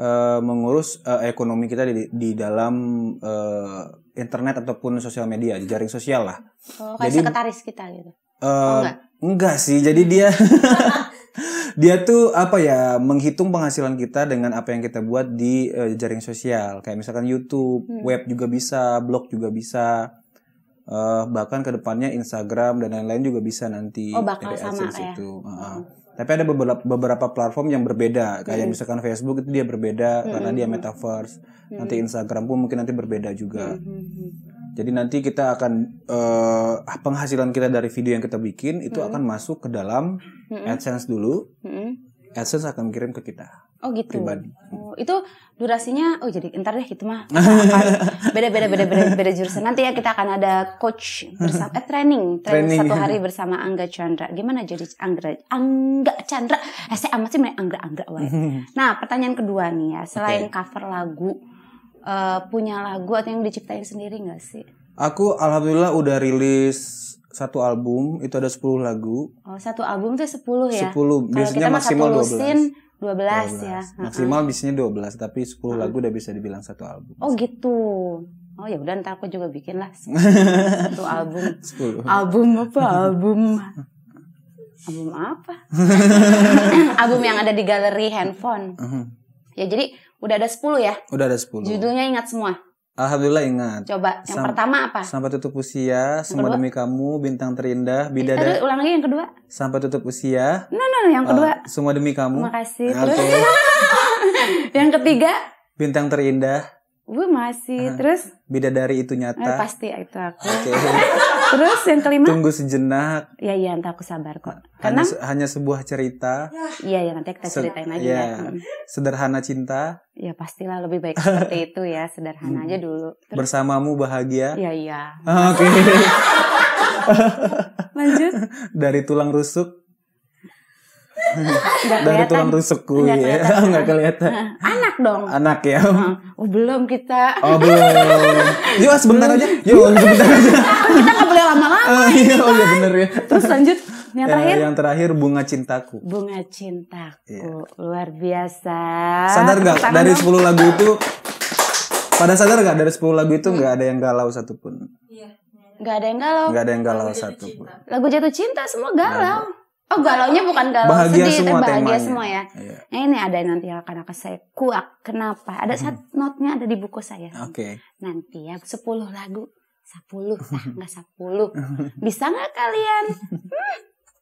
uh, eh, mengurus uh, ekonomi kita di di dalam uh, internet ataupun sosial media, di jaring sosial lah. Oh, kayak jadi, sekretaris kita gitu. Uh, enggak. enggak sih. Jadi dia dia tuh apa ya menghitung penghasilan kita dengan apa yang kita buat di uh, jaring sosial kayak misalkan YouTube, hmm. web juga bisa, blog juga bisa. Uh, bahkan kedepannya Instagram dan lain-lain juga bisa nanti oh, bakal dari AdSense ya. itu. Uh -huh. hmm. Tapi ada beberapa beberapa platform yang berbeda, kayak hmm. misalkan Facebook itu dia berbeda hmm. karena dia hmm. metaverse. Hmm. Nanti Instagram pun mungkin nanti berbeda juga. Hmm. hmm, hmm. Jadi nanti kita akan uh, penghasilan kita dari video yang kita bikin itu hmm. akan masuk ke dalam hmm. AdSense dulu. Hmm. AdSense akan kirim ke kita. Oh gitu. Pribadi. Oh, itu durasinya oh jadi entar deh gitu mah. beda beda beda beda beda jurusan. Nanti ya kita akan ada coach bersama eh, training, training, training satu hari bersama Angga Chandra. Gimana jadi Angga Angga Chandra? Eh saya amat sih main Angga Angga nah, pertanyaan kedua nih ya, selain okay. cover lagu uh, punya lagu atau yang diciptain sendiri gak sih? Aku alhamdulillah udah rilis satu album itu ada sepuluh lagu. Oh, satu album tuh sepuluh ya. Sepuluh. Biasanya maksimal 12 dua belas ya. Maksimal bisnya 12, tapi 10 hmm. lagu udah bisa dibilang satu album. Oh gitu. Oh ya udah ntar aku juga bikin lah satu album. 10. Album apa? Album album apa? album yang ada di galeri handphone. Uh -huh. Ya jadi udah ada sepuluh ya? Udah ada sepuluh Judulnya ingat semua. Alhamdulillah ingat. Coba yang Sam pertama apa? Sampai tutup usia, semua demi kamu, bintang terindah, eh, bidadari. ulang lagi yang kedua. Sampai tutup usia. No, no, no yang eh, kedua. semua demi kamu. Terima kasih. Okay. yang ketiga? Bintang terindah. Gue masih. terus Terus dari itu nyata. Eh, pasti itu aku. Okay. Terus yang kelima Tunggu sejenak. ya iya nanti iya, aku sabar kok. Karena hanya, hanya sebuah cerita. Iya ya nanti kita ceritain lagi yeah. ya. Hmm. Sederhana cinta. Ya pastilah lebih baik seperti itu ya, sederhana hmm. aja dulu. Terus, Bersamamu bahagia. Iya iya. Oke. Okay. Lanjut. Dari tulang rusuk dari tulang rusukku ya nggak kelihatan anak dong anak ya oh, oh belum kita oh belum yuk sebentar aja yuk sebentar aja kita nggak boleh lama-lama uh, iya oh iya, gitu oh, iya kan? bener ya terus lanjut yang eh, terakhir yang terakhir bunga cintaku bunga cintaku iya. luar biasa sadar nggak dari 10 lagu itu pada sadar nggak dari 10 lagu itu nggak ada yang galau satupun Iya. Gak ada yang galau. Gak ada yang galau satupun satu pun. Lagu jatuh cinta semua galau. Oh galaunya bukan galau bahagia sedih, semua bahagia semua ya. Iya. Nah, ini ada nanti akan ya, akan saya kuak. Kenapa? Ada hmm. notnya ada di buku saya. Oke. Okay. Nanti ya sepuluh lagu. sepuluh, ah enggak 10. Bisa nggak kalian?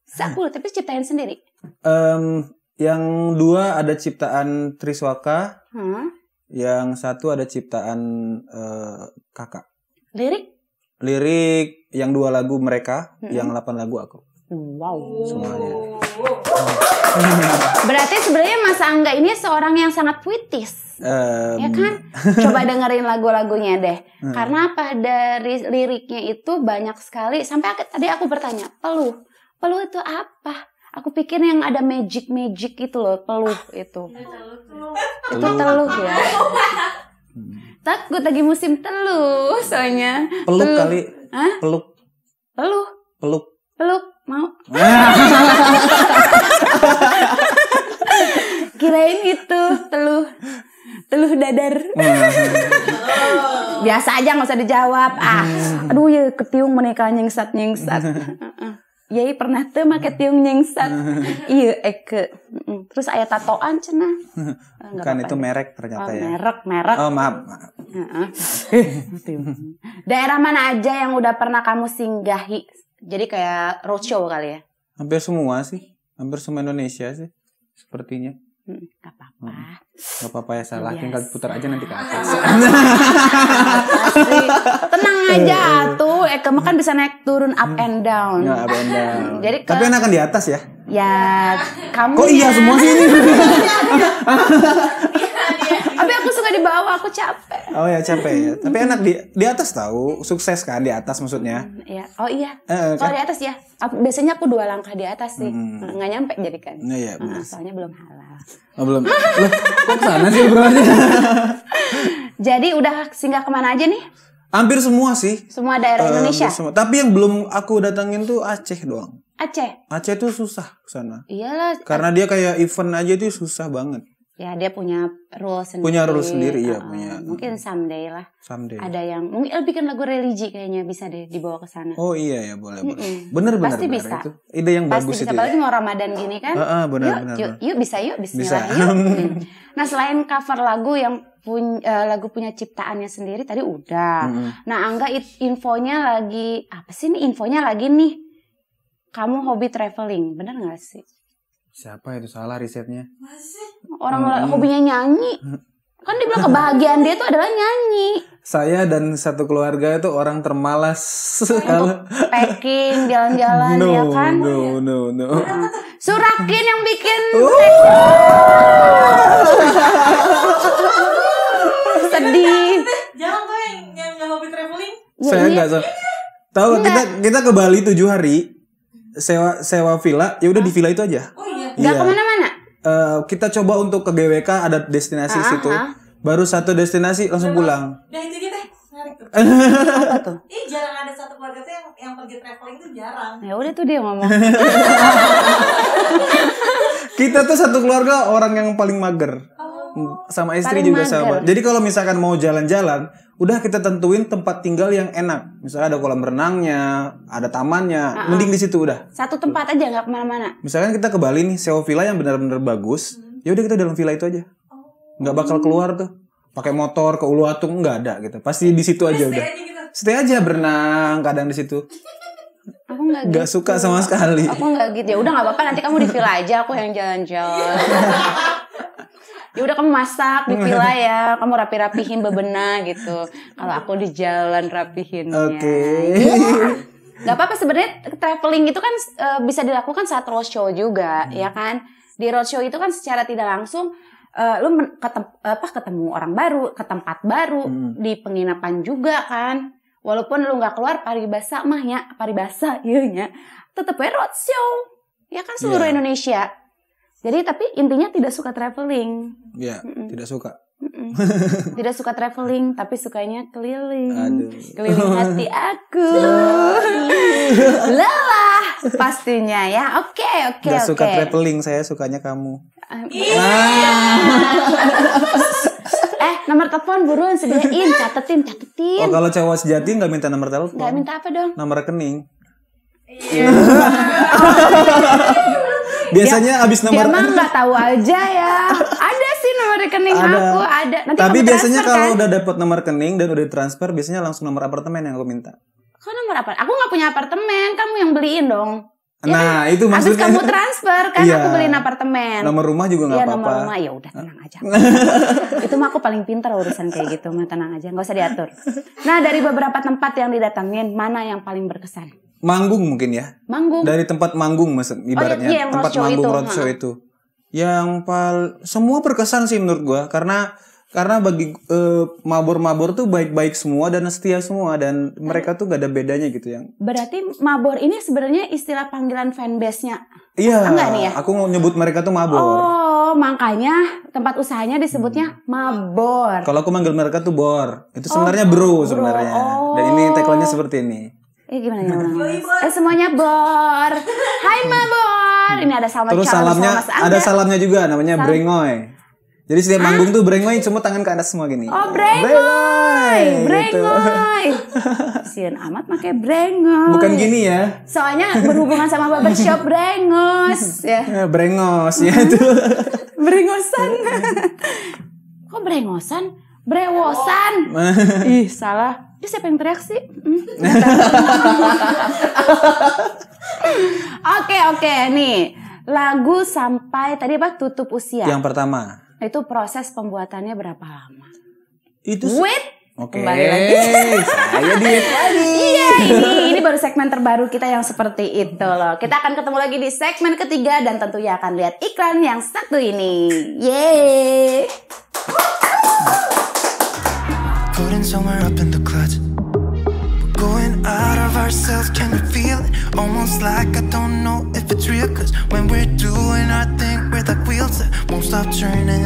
Hmm, 10 tapi ciptain sendiri. Um, yang dua ada ciptaan Triswaka. Hmm. Yang satu ada ciptaan uh, Kakak. Lirik? Lirik yang dua lagu mereka, hmm. yang delapan lagu aku. Wow. Semuanya. Berarti sebenarnya Mas Angga ini seorang yang sangat puitis. Um. Ya kan? Coba dengerin lagu-lagunya deh. Hmm. Karena dari liriknya itu banyak sekali sampai aku, tadi aku bertanya, "Peluh. Peluh itu apa?" Aku pikir yang ada magic-magic itu loh, peluh itu. Itu teluh ya. Hmm. Takut lagi musim teluh soalnya. Peluk teluh. kali. Hah? Peluk. Peluh. Peluk. Peluk mau kirain itu teluh teluh dadar hmm. biasa aja nggak usah dijawab ah hmm. aduh ya ketiung menikah nyengsat nyengsat Ya, pernah tuh make tiung nyengsat. iya eke. Terus ayat tatoan cenah. Bukan itu merek ternyata oh, ya. Merek, merek. Oh, maaf. Daerah mana aja yang udah pernah kamu singgahi jadi kayak roadshow hmm. kali ya? Hampir semua sih, hampir semua Indonesia sih, sepertinya. Hmm, gak apa-apa. Hmm. Gak apa-apa ya salah, Biasa. tinggal putar aja nanti ke atas. Tenang aja iya, iya. tuh, Eka eh, kan bisa naik turun up hmm. and down. Ya, up and down. Jadi ke... Tapi kan di atas ya? Ya, kamu Kok iya ya. semua sih ini? di bawah aku capek oh ya capek ya tapi enak di di atas tahu sukses kan di atas maksudnya hmm, iya. oh iya eh, eh kan? kalau di atas ya biasanya aku dua langkah di atas sih hmm. Nah, nggak nyampe jadi kan nah, iya. uh, soalnya belum halal oh, belum Loh, kok sana sih bro jadi udah singgah kemana aja nih hampir semua sih semua daerah uh, Indonesia semua. tapi yang belum aku datangin tuh Aceh doang Aceh Aceh tuh susah sana iyalah karena dia kayak event aja tuh susah banget ya dia punya rule sendiri punya rule sendiri iya uh, punya mungkin someday lah someday ada yang mungkin bikin lagu religi kayaknya bisa deh dibawa ke sana oh iya ya boleh boleh mm boleh. bener bener pasti bener, bisa itu ide yang pasti bagus bisa. itu ya. apalagi mau ramadan gini kan uh, uh, bener, yuk, bener, yuk, yuk bisa yuk bisa. yuk mm. nah selain cover lagu yang punya uh, eh, lagu punya ciptaannya sendiri tadi udah mm -hmm. nah angga infonya lagi apa sih nih infonya lagi nih kamu hobi traveling bener gak sih Siapa itu salah risetnya? masih Orang hmm, hmm. hobinya nyanyi. Kan dia bilang kebahagiaan dia itu adalah nyanyi. Saya dan satu keluarga itu orang termalas. Kalau packing jalan-jalan no, ya kan? No, no, no. surakin yang bikin uh. sedih. Jangan tuh yang yang hobi traveling. saya iya. nggak tahu. Tahu iya. kita kita ke Bali tujuh hari sewa sewa villa, ya udah di villa itu aja. Oh iya. Gak iya. kemana-mana. Uh, kita coba untuk ke GWK ada destinasi Aha. situ. Ah. Baru satu destinasi langsung pulang. Nah itu dia teh. Apa ada satu keluarga tuh yang yang pergi traveling tuh jarang. Ya udah tuh dia ngomong. Kita tuh satu keluarga orang yang paling mager. Oh. Hmm, sama istri juga mager. sama. Jadi kalau misalkan mau jalan-jalan, udah kita tentuin tempat tinggal yang enak. Misalnya ada kolam renangnya, ada tamannya, uh -uh. mending di situ udah. Satu tempat aja nggak kemana-mana. Misalkan kita ke Bali nih, sewa villa yang benar-benar bagus, hmm. ya udah kita dalam villa itu aja. Oh. Nggak bakal keluar tuh, pakai motor ke Uluwatu nggak ada gitu. Pasti di situ aja udah. Aja gitu. aja berenang kadang di situ. Aku nggak gitu. suka sama sekali. Aku nggak gitu ya. Udah nggak apa-apa. Nanti kamu di villa aja. Aku yang jalan-jalan. ya udah kamu masak di villa ya kamu rapi rapihin bebenah gitu kalau aku di jalan rapihin oke okay. nggak apa-apa sebenarnya traveling itu kan e, bisa dilakukan saat roadshow juga, hmm. ya kan? Di roadshow itu kan secara tidak langsung e, lu ketem, apa ketemu orang baru, ke tempat baru, hmm. di penginapan juga kan. Walaupun lu nggak keluar paribasa mah ya, paribasa iya ya. Tetep ya roadshow. Ya kan seluruh yeah. Indonesia. Jadi tapi intinya tidak suka traveling. Iya, mm -mm. tidak suka. Tidak suka traveling, tapi sukanya keliling. Aduh. Keliling hati aku. Lelah pastinya ya. Oke, oke, okay, oke. Okay. suka traveling, saya sukanya kamu. Iya. eh nomor telepon buruan sediain catetin catetin oh kalau cewek sejati nggak minta nomor telepon nggak minta apa dong nomor rekening iya biasanya dia, abis nomor dia mah nggak tahu aja ya ada sih nomor rekening ada. aku ada nanti tapi biasanya kan? kalau udah dapat nomor rekening dan udah transfer biasanya langsung nomor apartemen yang aku minta kau nomor apa aku nggak punya apartemen kamu yang beliin dong ya nah, ya, itu maksudnya. abis kamu transfer kan iya. aku beliin apartemen. Nomor rumah juga nggak ya, apa-apa. Nomor rumah ya udah tenang aja. itu mah aku paling pintar urusan kayak gitu, mah tenang aja, nggak usah diatur. Nah, dari beberapa tempat yang didatangin mana yang paling berkesan? manggung mungkin ya. Manggung. Dari tempat manggung maksud oh, ibaratnya oh, iya, tempat manggung itu. roadshow itu. Yang pal semua berkesan sih menurut gua karena karena bagi mabur eh, mabor-mabor tuh baik-baik semua dan setia semua dan mereka tuh gak ada bedanya gitu yang. Berarti mabor ini sebenarnya istilah panggilan fanbase-nya. Iya. Enggak nih ya? Aku nyebut mereka tuh mabor. Oh, makanya tempat usahanya disebutnya hmm. mabor. Kalau aku manggil mereka tuh bor. Itu oh, sebenarnya oh, bro sebenarnya. Oh. Dan ini oh. tagline-nya seperti ini. Eh gimana ya orang? Eh semuanya Bor. Hai Ma Bor. Ini ada salam Terus salamnya sama ada salamnya juga namanya Salam. Brengoy. Jadi setiap manggung tuh Brengoy semua tangan ke atas semua gini. Oh Brengoy. Brengoy. Gitu. Sian amat pakai Brengoy. Bukan gini ya. Soalnya berhubungan sama shop Brengos ya. Eh, Brengos ya itu. Hmm. Brengosan. Kok brengosan? Brewosan. Oh. Ih, salah ya siapa yang teriak sih? Hmm. oke oke nih lagu sampai tadi apa tutup usia? Yang pertama. Itu proses pembuatannya berapa lama? Itu wait Oke, okay. Saya diet lagi. Iya, ini ini baru segmen terbaru kita yang seperti itu loh. Kita akan ketemu lagi di segmen ketiga dan tentunya akan lihat iklan yang satu ini. Yeay. floating somewhere up in the clouds We're going out of ourselves, can you feel it? Almost like I don't know if it's real Cause when we're doing our thing, we're like wheels that won't stop turning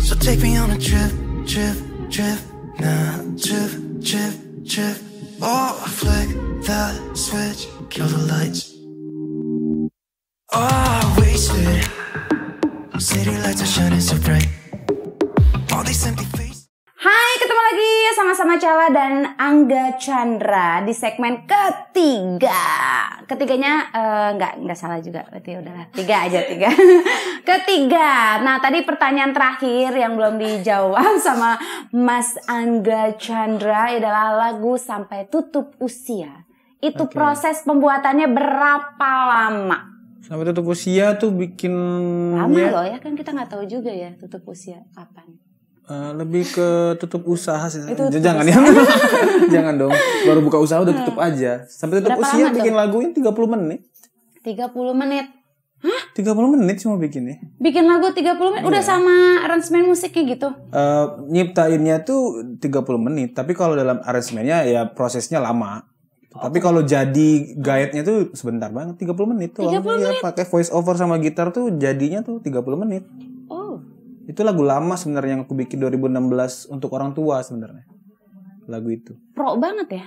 So take me on a trip, trip, trip Nah, trip, trip, trip Oh, flick that switch, kill the lights Oh, wasted City lights are shining so bright All these empty faces Hai, ketemu lagi sama-sama Cala dan Angga Chandra di segmen ketiga. Ketiganya eh, nggak uh, nggak salah juga, berarti ya udah tiga aja tiga. ketiga. Nah tadi pertanyaan terakhir yang belum dijawab sama Mas Angga Chandra adalah lagu sampai tutup usia. Itu okay. proses pembuatannya berapa lama? Sampai tutup usia tuh bikin lama ya. loh ya kan kita nggak tahu juga ya tutup usia kapan. Uh, lebih ke tutup usaha sih. Itu jangan ya. jangan dong. Baru buka usaha udah tutup ah. aja. Sampai tutup Berapa usia bikin lagu tiga 30 menit. 30 menit. Hah? 30 menit cuma bikin ya? Bikin lagu 30 menit udah yeah. sama arrangement musiknya gitu. Uh, nyiptainnya tuh 30 menit, tapi kalau dalam arrangementnya ya prosesnya lama. Oh. Tapi kalau jadi guide tuh sebentar banget, 30 menit tuh. 30 iya, menit. pakai voice over sama gitar tuh jadinya tuh 30 menit. Itu lagu lama sebenarnya yang aku bikin 2016 untuk orang tua sebenarnya. Lagu itu. Pro banget ya?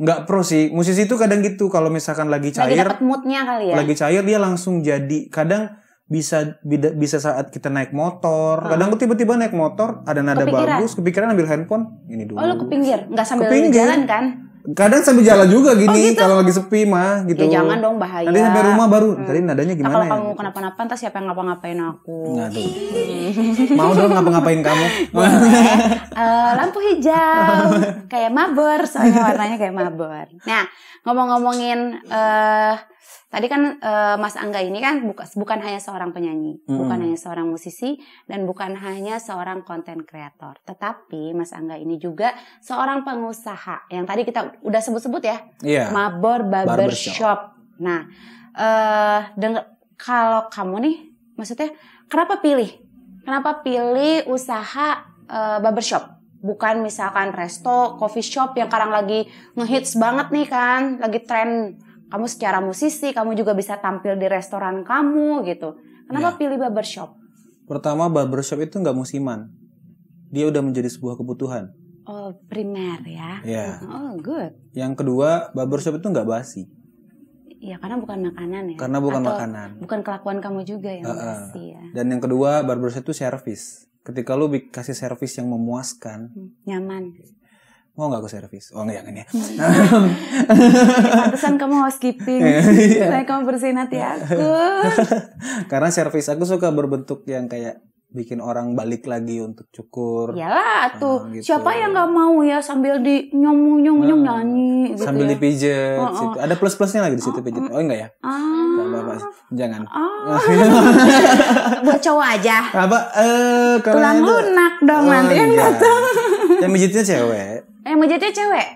Nggak pro sih. Musisi itu kadang gitu kalau misalkan lagi cair. Lagi moodnya kali ya. Lagi cair dia langsung jadi kadang bisa bisa saat kita naik motor. Hmm. Kadang tiba-tiba naik motor ada nada kepikiran. bagus, kepikiran ambil handphone, ini dulu. Oh, lu ke pinggir, nggak sambil jalan kan? Kadang sambil jalan juga gini oh, gitu? kalau lagi sepi mah gitu. Ya jangan dong bahaya. Nanti sampai rumah baru. Hmm. Tadi nadanya gimana? Kalau ya? kamu kenapa-napa entah siapa yang ngapa-ngapain aku. Mau dong ngapa-ngapain kamu? uh, lampu hijau. kayak mabur, soalnya warnanya kayak mabur. Nah, ngomong-ngomongin eh uh, Tadi kan uh, Mas Angga ini kan buka, bukan hanya seorang penyanyi, hmm. bukan hanya seorang musisi dan bukan hanya seorang konten kreator, tetapi Mas Angga ini juga seorang pengusaha yang tadi kita udah sebut-sebut ya, yeah. Mabor Barbershop. Nah, uh, denger, kalau kamu nih, maksudnya kenapa pilih? Kenapa pilih usaha uh, barbershop? Bukan misalkan resto, coffee shop yang sekarang lagi ngehits banget nih kan, lagi tren kamu secara musisi kamu juga bisa tampil di restoran kamu gitu kenapa ya. pilih barbershop pertama barbershop itu nggak musiman dia udah menjadi sebuah kebutuhan oh primer ya yeah. oh good yang kedua barbershop itu nggak basi Iya karena bukan makanan ya. Karena bukan Atau makanan. Bukan kelakuan kamu juga yang uh, uh. basi ya. Dan yang kedua barbershop itu service. Ketika lu kasih service yang memuaskan, hmm, nyaman mau oh, nggak aku servis? Oh nggak jangan ya. pesan kamu housekeeping, iya, iya. saya kamu bersihin hati aku. Karena servis aku suka berbentuk yang kayak bikin orang balik lagi untuk cukur. Iyalah ah, tuh. Nah, gitu. Siapa yang nggak mau ya sambil di nyom ah, nyom nyom nah, nyanyi gitu Sambil ya. dipijet oh, oh. Ada plus-plusnya lagi di situ oh, pijet. Mm. Oh enggak ya? Ah. Oh. jangan. Oh. Buat cowok aja. Apa eh Tulang lunak dong oh, nanti kan yang datang. Yang mijitnya cewek. Yang eh, jadi cewek?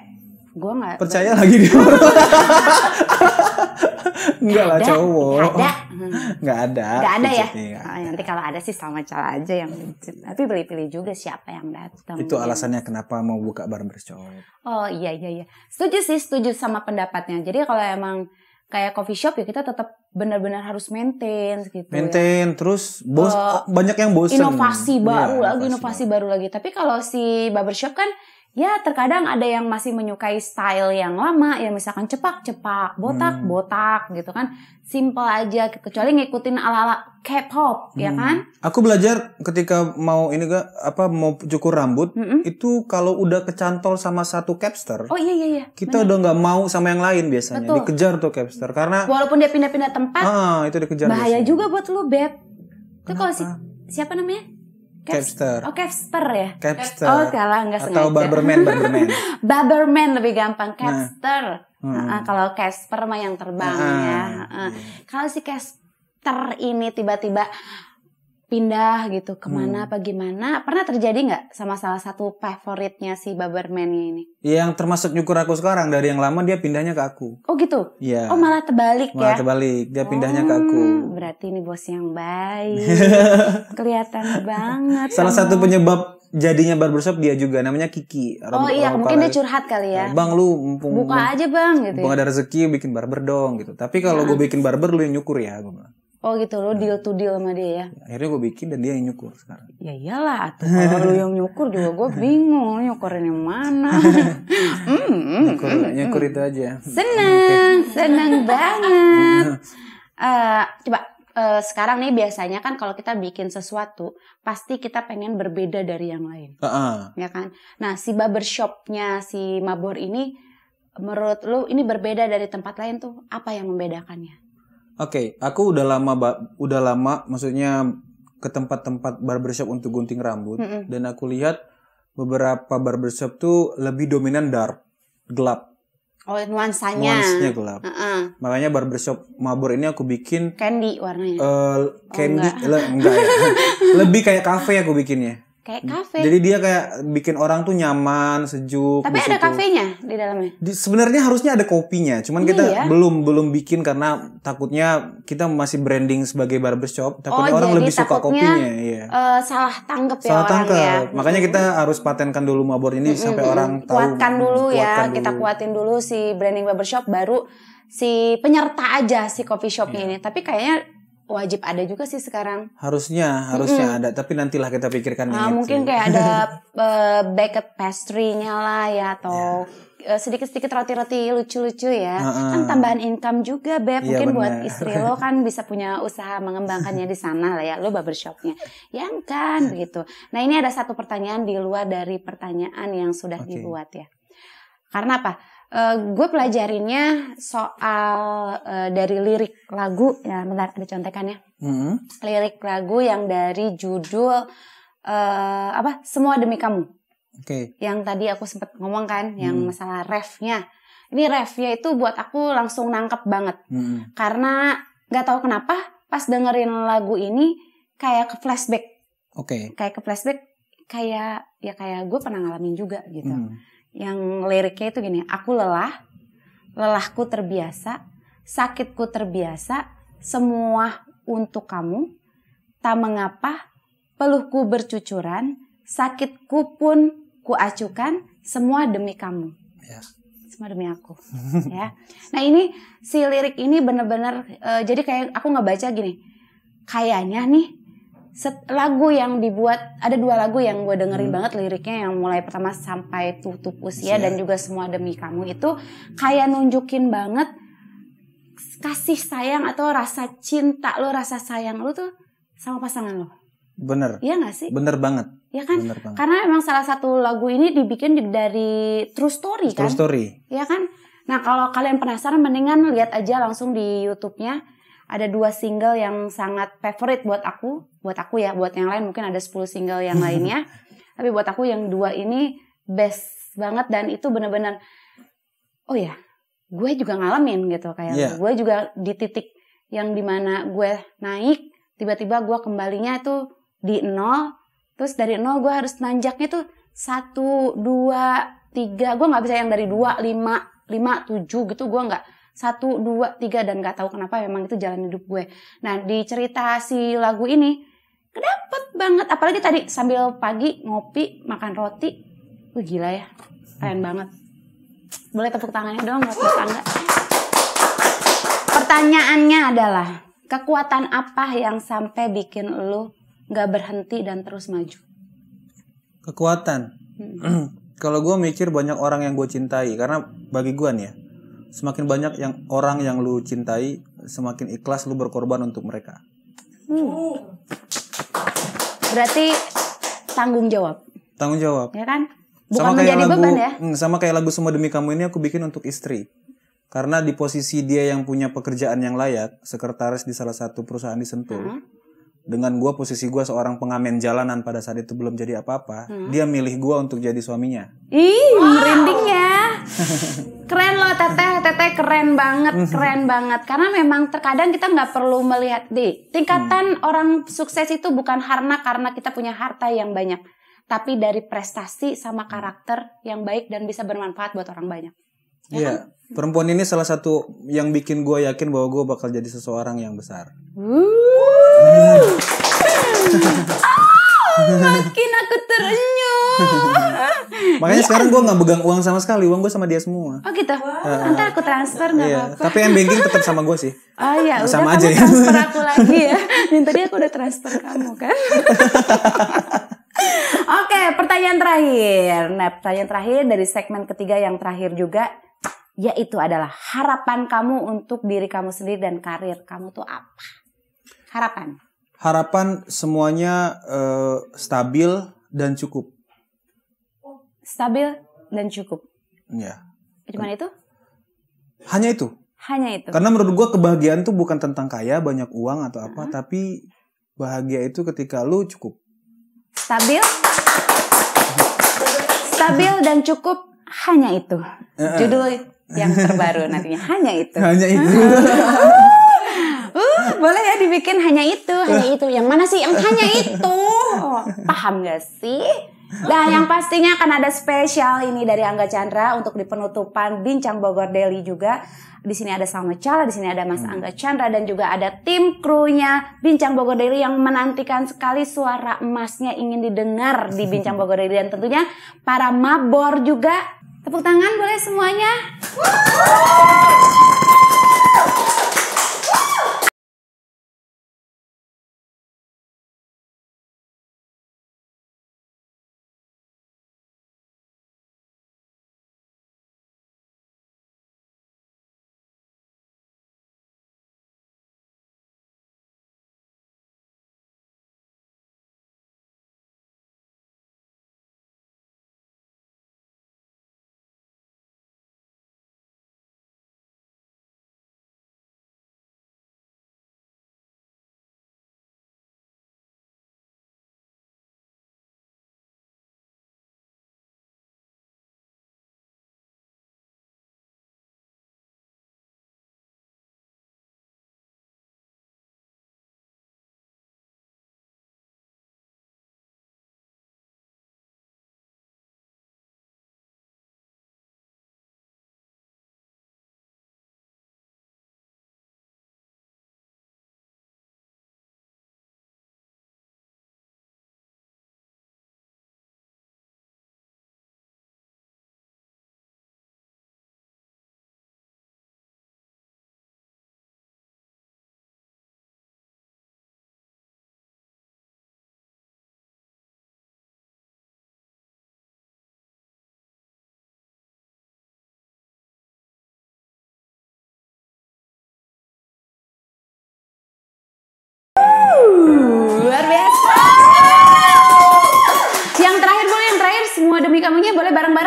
Gue nggak Percaya bener. lagi dia. Enggak lah cowok. Gak ada. Hmm. Enggak ada. Enggak ada ya. Ah, nanti kalau ada sih sama cara aja yang pijit. Tapi pilih-pilih juga siapa yang datang. Itu alasannya kenapa mau buka barbershop. Oh iya iya iya. Setuju sih, setuju sama pendapatnya. Jadi kalau emang kayak coffee shop ya kita tetap benar-benar harus maintain gitu. Ya. Maintain ya. terus bos uh, banyak yang bosan. Inovasi baru ya, lagi, inovasi, inovasi baru. baru lagi. Tapi kalau si barbershop kan ya terkadang ada yang masih menyukai style yang lama ya misalkan cepak-cepak, botak-botak hmm. gitu kan. Simple aja kecuali ngikutin ala-ala K-pop ya hmm. ya kan. Aku belajar ketika mau ini gak apa mau cukur rambut mm -mm. itu kalau udah kecantol sama satu capster. Oh iya iya iya. Kita Bener. udah nggak mau sama yang lain biasanya. Betul. Dikejar tuh capster karena walaupun dia pindah-pindah tempat. Ah, itu dikejar. Bahaya biasanya. juga buat lu, Beb. Itu kalau si siapa namanya? Capster. Oh, Capster ya? Capster. Oh, salah enggak sengaja. Atau Barberman, Barberman. barberman lebih gampang, nah. Capster. Nah. Hmm. Uh, kalau Casper mah yang terbang uh. ya. Uh. Kalau si Casper ini tiba-tiba pindah gitu kemana hmm. apa gimana pernah terjadi nggak sama salah satu favoritnya si Barberman ini? Yang termasuk nyukur aku sekarang dari yang lama dia pindahnya ke aku. Oh gitu? Iya. Oh malah terbalik malah ya? Malah terbalik dia pindahnya hmm, ke aku. Oh, berarti ini bos yang baik. Kelihatan banget. Salah satu penyebab jadinya barbershop dia juga namanya Kiki. oh iya, mungkin dia curhat kali ya. Bang lu mumpung buka aja bang gitu. Ya. Mumpung ada rezeki bikin barber dong gitu. Tapi kalau ya. gue bikin barber lu yang nyukur ya gue bilang. Oh gitu, lo nah. deal to deal sama dia ya? Akhirnya gue bikin dan dia yang nyukur sekarang. Ya iyalah, tuh kalau lo yang nyukur juga gue bingung nyukurin yang mana. mm, mm, nyukur, mm, nyukur hmm, itu hmm. aja. Senang, okay. seneng banget. uh, coba uh, sekarang nih biasanya kan kalau kita bikin sesuatu pasti kita pengen berbeda dari yang lain, uh -uh. ya kan? Nah si barbershopnya si Mabor ini, menurut lo ini berbeda dari tempat lain tuh apa yang membedakannya? Oke, okay, aku udah lama udah lama maksudnya ke tempat-tempat barbershop untuk gunting rambut mm -hmm. dan aku lihat beberapa barbershop tuh lebih dominan dark, gelap. Oh, nuansanya. Nuansanya gelap. Uh -uh. Makanya barbershop Mabur ini aku bikin candy warnanya. Uh, candy oh, enggak. Le, enggak ya. lebih kayak kafe aku bikinnya. Kayak kafe. Jadi dia kayak bikin orang tuh nyaman, sejuk. Tapi ada kafenya di dalamnya. Sebenarnya harusnya ada kopinya, cuman Ini kita iya. belum belum bikin karena takutnya kita masih branding sebagai barbershop, takutnya oh, orang lebih suka kopinya, iya. Uh, salah tangkep ya Salah tangkep. Ya. Makanya kita harus patenkan dulu mabor ini mm -hmm. sampai orang tahu. Kuatkan dulu ya, kuatkan ya, dulu. kita kuatin dulu si branding barbershop baru si penyerta aja si coffee shopnya yeah. ini. Tapi kayaknya wajib ada juga sih sekarang. Harusnya, harusnya mm -hmm. ada. Tapi nantilah kita pikirkan. Nah, mungkin itu. kayak ada uh, eh, baked pastry-nya lah ya atau yeah. Ya. uh, sedikit-sedikit roti-roti lucu-lucu ya. Uh -uh. Kan tambahan income juga, Beb. Iya, mungkin bener. buat istri lo kan bisa punya usaha mengembangkannya di sana lah ya. Lo barbershopnya. yang kan, begitu. Nah. nah, ini ada satu pertanyaan di luar dari pertanyaan yang sudah okay. dibuat ya. Karena apa? Uh, eh, gue pelajarinya soal uh, dari lirik lagu, ya bentar ada contekannya. Hmm. Lirik lagu yang dari judul uh, apa? Semua demi kamu. Okay. Yang tadi aku sempat ngomong kan, hmm. yang mm-hmm. masalah refnya. Ini refnya itu buat aku langsung nangkep banget, hmm. karena nggak tahu kenapa pas dengerin lagu ini kayak ke flashback. Okay. Kayak ke flashback, kayak ya kayak gue pernah ngalamin juga gitu. Hmm yang liriknya itu gini, aku lelah, lelahku terbiasa, sakitku terbiasa, semua untuk kamu, tak mengapa, peluhku bercucuran, sakitku pun kuacukan, semua demi kamu. Ya. Semua demi aku. ya. Nah ini si lirik ini bener-bener, uh, eh, jadi kayak aku nggak baca gini, kayaknya nih set, lagu yang dibuat ada dua lagu yang gue dengerin hmm. banget liriknya yang mulai pertama sampai tutup usia yeah. dan juga semua demi kamu itu kayak nunjukin banget kasih sayang atau rasa cinta lo rasa sayang lo tuh sama pasangan lo bener iya gak sih bener banget ya kan bener banget. karena emang salah satu lagu ini dibikin dari true story true kan story ya kan nah kalau kalian penasaran mendingan lihat aja langsung di YouTube-nya ada dua single yang sangat favorite buat aku buat aku ya buat yang lain mungkin ada 10 single yang lainnya tapi buat aku yang dua ini best banget dan itu benar-benar oh ya gue juga ngalamin gitu kayak yeah. gue juga di titik yang dimana gue naik tiba-tiba gue kembalinya itu di nol terus dari nol gue harus nanjaknya tuh satu dua tiga gue nggak bisa yang dari dua lima lima tujuh gitu gue nggak satu dua tiga dan nggak tahu kenapa memang itu jalan hidup gue nah di cerita si lagu ini dapet banget apalagi tadi sambil pagi ngopi makan roti Wih, gila ya keren banget boleh tepuk tangannya dong buat tetangga pertanyaannya adalah kekuatan apa yang sampai bikin lu nggak berhenti dan terus maju kekuatan hmm. kalau gue mikir banyak orang yang gue cintai karena bagi gue nih ya semakin banyak yang orang yang lu cintai semakin ikhlas lu berkorban untuk mereka hmm. Berarti tanggung jawab. Tanggung jawab. Ya kan? Bukan sama kayak menjadi lagu, beban ya. Hmm, sama kayak lagu Semua Demi Kamu ini aku bikin untuk istri. Karena di posisi dia yang punya pekerjaan yang layak, sekretaris di salah satu perusahaan di Sentul. Uh -huh. Hmm dengan gue posisi gue seorang pengamen jalanan pada saat itu belum jadi apa-apa hmm. dia milih gue untuk jadi suaminya ih wow. merinding ya keren loh teteh teteh keren banget mhm. keren banget karena memang terkadang kita nggak perlu melihat di tingkatan hmm. orang sukses itu bukan karena karena kita punya harta yang banyak tapi dari prestasi sama karakter yang baik dan bisa bermanfaat buat orang banyak Iya. Yeah. Perempuan ini salah satu yang bikin gue yakin bahwa gue bakal jadi seseorang yang besar. Oh, makin aku terenyuh. Makanya ya. sekarang gue nggak pegang uang sama sekali, uang gue sama dia semua. Oh gitu. Wow. Nanti aku transfer nggak iya. apa-apa. Tapi yang banking tetap sama gue sih. Oh iya, udah sama kamu aja ya. transfer ya. aku lagi ya. Dan tadi aku udah transfer kamu kan. Oke, pertanyaan terakhir. Nah, pertanyaan terakhir dari segmen ketiga yang terakhir juga yaitu adalah harapan kamu untuk diri kamu sendiri dan karir kamu tuh apa? Harapan. Harapan semuanya uh, stabil dan cukup. Stabil dan cukup. Ya. Cuman itu? Hanya itu. Hanya itu. Karena menurut gua kebahagiaan tuh bukan tentang kaya, banyak uang atau apa, uh -huh. tapi bahagia itu ketika lu cukup. Stabil. Stabil dan cukup hanya itu. Eh, eh. Judul yang terbaru nantinya hanya itu. Hanya itu. uh, boleh ya dibikin hanya itu, hanya uh. itu. Yang mana sih yang hanya itu? paham gak sih? Dan yang pastinya akan ada spesial ini dari Angga Chandra untuk di penutupan Bincang Bogor Daily juga. Di sini ada Salma Chala, di sini ada Mas hmm. Angga Chandra dan juga ada tim krunya Bincang Bogor Daily yang menantikan sekali suara emasnya ingin didengar di Bincang Bogor Daily dan tentunya para mabor juga Tepuk tangan boleh semuanya.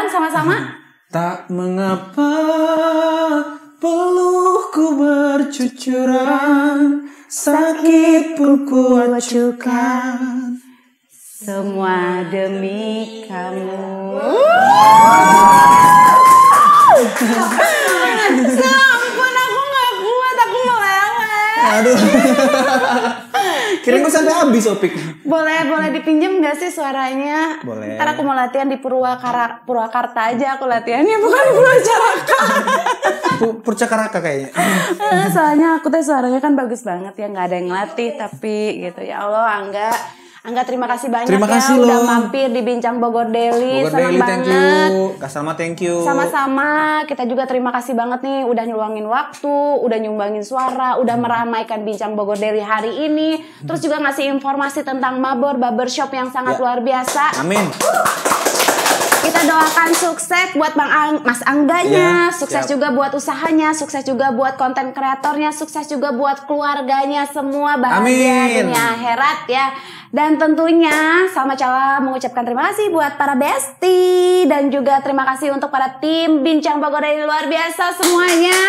bareng sama-sama? Tak mengapa peluhku bercucuran, sakit pun kuacukan. Semua demi kamu. Seampun aku nggak kuat, aku meleleh. Aduh kirim gue sampai habis opik. Boleh, boleh dipinjem gak sih suaranya? Boleh. Ntar aku mau latihan di Purwakara Purwakarta aja aku latihannya, bukan di Purwacaraka. Purwacaraka kayaknya. Eh, soalnya aku teh suaranya kan bagus banget ya, nggak ada yang latih tapi gitu. Ya Allah, Angga Angga terima kasih banyak terima ya, kasih ya loh. udah mampir di Bincang Bogor Daily. Bogor Senang Daily, banget. you. Kak thank you. Sama-sama. Kita juga terima kasih banget nih udah nyuangin waktu, udah nyumbangin suara, udah hmm. meramaikan Bincang Bogor Daily hari ini. Hmm. Terus juga ngasih informasi tentang Mabor Barbershop yang sangat ya. luar biasa. Amin. Kita doakan sukses buat Bang Ang, Mas Angganya, yeah, sukses siap. juga buat usahanya, sukses juga buat konten kreatornya, sukses juga buat keluarganya semua bahagia Amin. dunia herat ya. Dan tentunya sama Cala mengucapkan terima kasih buat para besti dan juga terima kasih untuk para tim Bincang Bogor dari luar biasa semuanya.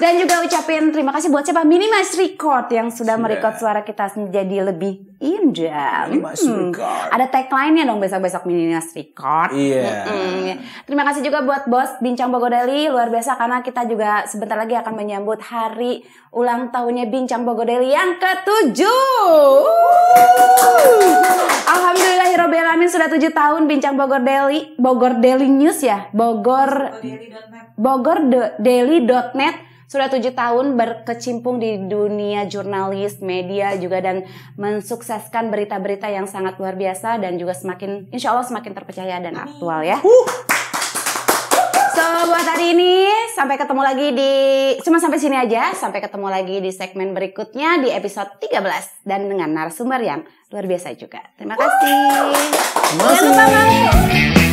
Dan juga ucapin terima kasih buat siapa? Mini Mas Record yang sudah yeah. merecord suara kita menjadi lebih indah. Mini hmm. Record. Ada tagline-nya dong besok-besok Mini Mas Record. Iya. Yeah. Hmm. Terima kasih juga buat Bos Bincang Bogodeli. Luar biasa karena kita juga sebentar lagi akan menyambut hari ulang tahunnya Bincang Bogodeli yang ketujuh. Alhamdulillah Alhamdulillahirrohmanirrohim. sudah 7 tahun Bincang Bogor Daily, Bogor Daily News ya, Bogor Bogor Daily.net sudah tujuh tahun berkecimpung di dunia jurnalis, media juga dan mensukseskan berita-berita yang sangat luar biasa dan juga semakin, insya Allah semakin terpercaya dan aktual ya. Uh. So buat hari ini sampai ketemu lagi di cuma sampai sini aja sampai ketemu lagi di segmen berikutnya di episode 13 dan dengan narasumber yang luar biasa juga. Terima kasih. Terima kasih. Jangan lupa